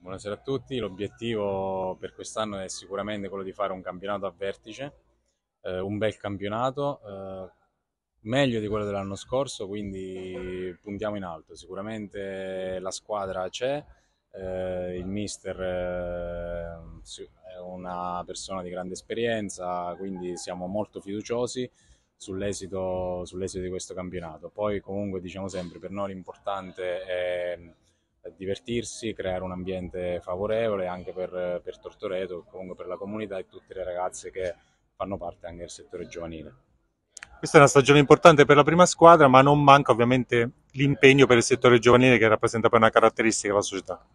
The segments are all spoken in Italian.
buonasera a tutti. L'obiettivo per quest'anno è sicuramente quello di fare un campionato a vertice, eh, un bel campionato, eh, meglio di quello dell'anno scorso, quindi puntiamo in alto. Sicuramente la squadra c'è, eh, il mister eh, è una persona di grande esperienza, quindi siamo molto fiduciosi sull'esito, sull di questo campionato. Poi comunque diciamo sempre, per noi l'importante è divertirsi, creare un ambiente favorevole anche per, per Tortoreto, comunque per la comunità e tutte le ragazze che fanno parte anche del settore giovanile. Questa è una stagione importante per la prima squadra, ma non manca ovviamente l'impegno per il settore giovanile che rappresenta poi una caratteristica della società.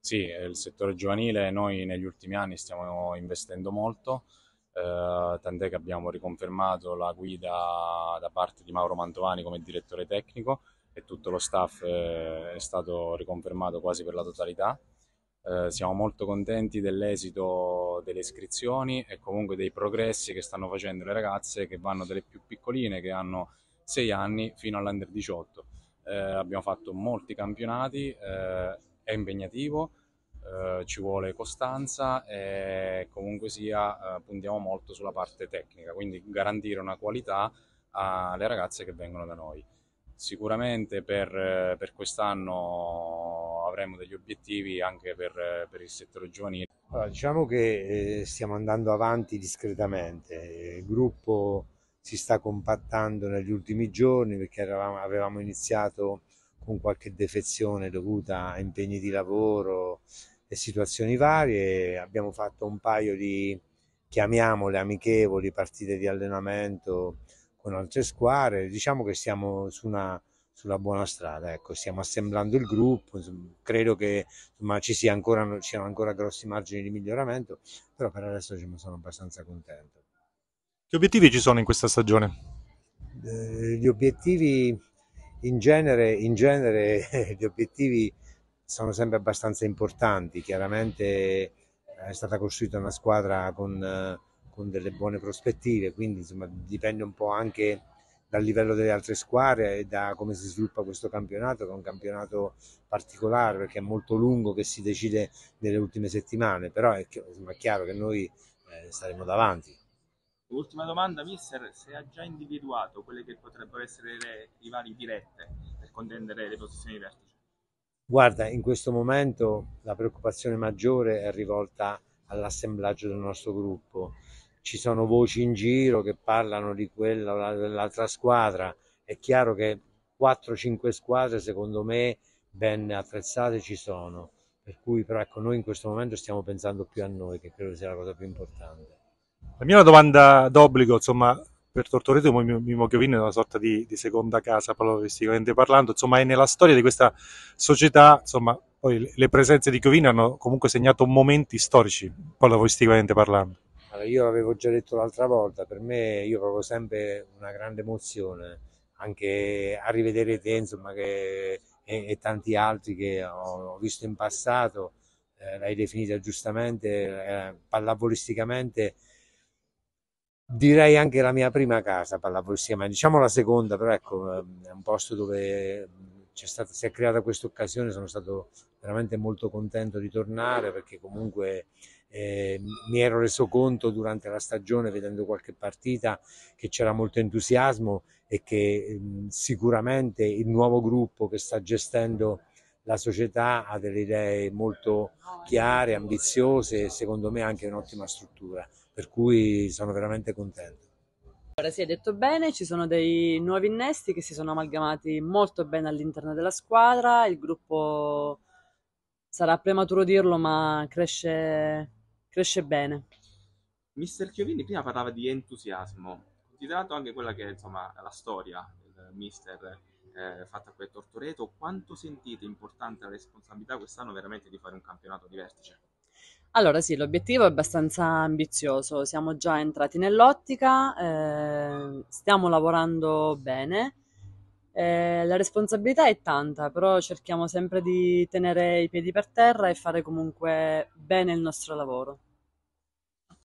Sì, il settore giovanile noi negli ultimi anni stiamo investendo molto, eh, tant'è che abbiamo riconfermato la guida da parte di Mauro Mantovani come direttore tecnico e tutto lo staff eh, è stato riconfermato quasi per la totalità. Eh, siamo molto contenti dell'esito delle iscrizioni e comunque dei progressi che stanno facendo le ragazze che vanno dalle più piccoline che hanno 6 anni fino all'under 18. Eh, abbiamo fatto molti campionati, eh, è impegnativo, eh, ci vuole costanza e comunque sia eh, puntiamo molto sulla parte tecnica, quindi garantire una qualità alle ragazze che vengono da noi. Sicuramente per, eh, per quest'anno avremo degli obiettivi anche per, eh, per il settore giovanile. Allora, diciamo che eh, stiamo andando avanti discretamente, il gruppo si sta compattando negli ultimi giorni perché eravamo, avevamo iniziato con qualche defezione dovuta a impegni di lavoro e situazioni varie. Abbiamo fatto un paio di, chiamiamole amichevoli, partite di allenamento con altre squadre, diciamo che siamo su una, sulla buona strada, ecco. stiamo assemblando il gruppo, insomma, credo che insomma, ci, sia ancora, siano ancora grossi margini di miglioramento, però per adesso ce diciamo, sono abbastanza contento. Che obiettivi ci sono in questa stagione? Eh, gli obiettivi in genere, in genere gli obiettivi sono sempre abbastanza importanti, chiaramente eh, è stata costruita una squadra con... Eh, con delle buone prospettive, quindi insomma dipende un po' anche dal livello delle altre squadre e da come si sviluppa questo campionato, che è un campionato particolare perché è molto lungo che si decide nelle ultime settimane, però è, chiaro che noi eh, staremo davanti. Ultima domanda, mister, se ha già individuato quelle che potrebbero essere le rivali dirette per contendere le posizioni di vertice? Guarda, in questo momento la preoccupazione maggiore è rivolta all'assemblaggio del nostro gruppo ci sono voci in giro che parlano di quella dell'altra squadra. È chiaro che 4-5 squadre, secondo me, ben attrezzate ci sono. Per cui, però, ecco, noi in questo momento stiamo pensando più a noi, che credo sia la cosa più importante. La mia è una domanda d'obbligo, insomma, per Tortoreto Mimmo Chiovin è una sorta di, di seconda casa palovisticamente parlando, insomma è nella storia di questa società, insomma poi le presenze di Chiovin hanno comunque segnato momenti storici palovisticamente parlando io l'avevo già detto l'altra volta, per me io provo sempre una grande emozione, anche a rivedere te insomma, che, e, e, tanti altri che ho, ho visto in passato, eh, l'hai definita giustamente, eh, pallavolisticamente, direi anche la mia prima casa pallavolisticamente, diciamo la seconda, però ecco, ehm, è un posto dove ehm, stata, si è creata questa occasione, sono stato veramente molto contento di tornare perché comunque eh, mi ero reso conto durante la stagione, vedendo qualche partita, che c'era molto entusiasmo e che ehm, sicuramente il nuovo gruppo che sta gestendo la società ha delle idee molto chiare, ambiziose e secondo me anche un'ottima struttura, per cui sono veramente contento. Ora si è detto bene, ci sono dei nuovi innesti che si sono amalgamati molto bene all'interno della squadra, il gruppo sarà prematuro dirlo ma cresce cresce bene. Mister Chiovini prima parlava di entusiasmo, considerato anche quella che è insomma, la storia del mister eh, fatta qui a Tortoreto, quanto sentite importante la responsabilità quest'anno veramente di fare un campionato di vertice? Allora sì, l'obiettivo è abbastanza ambizioso, siamo già entrati nell'ottica, eh, stiamo lavorando bene, eh, la responsabilità è tanta, però cerchiamo sempre di tenere i piedi per terra e fare comunque bene il nostro lavoro.